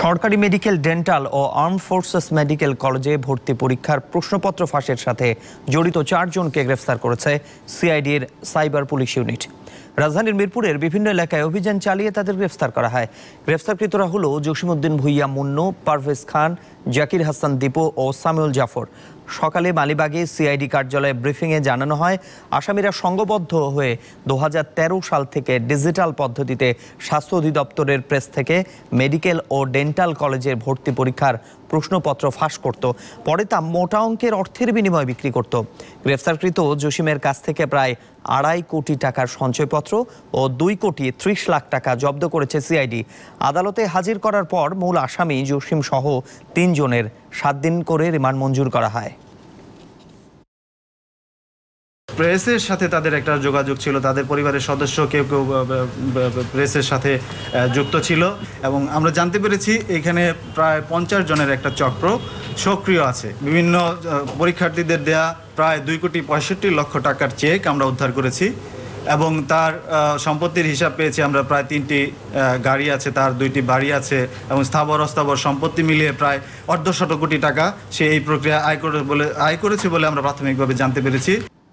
সরকারি medical dental ও arm forces medical কলেজে ভর্তি পরীক্ষার প্রশ্নপত্র ফাঁসের সাথে জড়িত চারজনকে গ্রেফতার করেছে সিআইডির সাইবার পুলিশ ইউনিট রাজধানীর মিরপুরের বিভিন্ন এলাকায় অভিযান চালিয়ে তাদের গ্রেফতার করা হয় গ্রেফতারকৃতরা হল জসিমউদ্দিন ভুইয়া মুন্নু পারভেজ খান জাকির হাসান দীপু ও সামিউল জাফর সকালে মালিবাগে সিআইডি কার্যালয়ে ব্রিফিংয়ে জানানো হয় আসামিরা সংঘবদ্ধ হয়ে দু সাল থেকে ডিজিটাল পদ্ধতিতে স্বাস্থ্য অধিদপ্তরের প্রেস থেকে মেডিকেল ও ডেন্টাল কলেজের ভর্তি পরীক্ষার প্রশ্নপত্র ফাঁস করত পরে তা মোটা অঙ্কের অর্থের বিনিময়ে বিক্রি করত গ্রেফতারকৃত জসিমের কাছ থেকে প্রায় আড়াই কোটি টাকার সঞ্চয়পত্র ও দুই কোটি ত্রিশ লাখ টাকা জব্দ করেছে সিআইডি আদালতে হাজির করার পর মূল আসামি জসিম সহ তিনজনের সাত দিন করে রিমান্ড মঞ্জুর করা হয় প্রেসের সাথে তাদের একটা যোগাযোগ ছিল তাদের পরিবারের সদস্য কেউ কেউ প্রেসের সাথে যুক্ত ছিল এবং আমরা জানতে পেরেছি এখানে প্রায় পঞ্চাশ জনের একটা চক্র সক্রিয় আছে বিভিন্ন পরীক্ষার্থীদের দেয়া প্রায় দুই কোটি পঁয়ষট্টি লক্ষ টাকার চেক আমরা উদ্ধার করেছি এবং তার সম্পত্তির হিসাব পেয়েছি আমরা প্রায় তিনটি গাড়ি আছে তার দুইটি বাড়ি আছে এবং স্থাবর অস্থাবর সম্পত্তি মিলিয়ে প্রায় অর্ধশত কোটি টাকা সে এই প্রক্রিয়া আয় করে বলে আয় করেছে বলে আমরা প্রাথমিকভাবে জানতে পেরেছি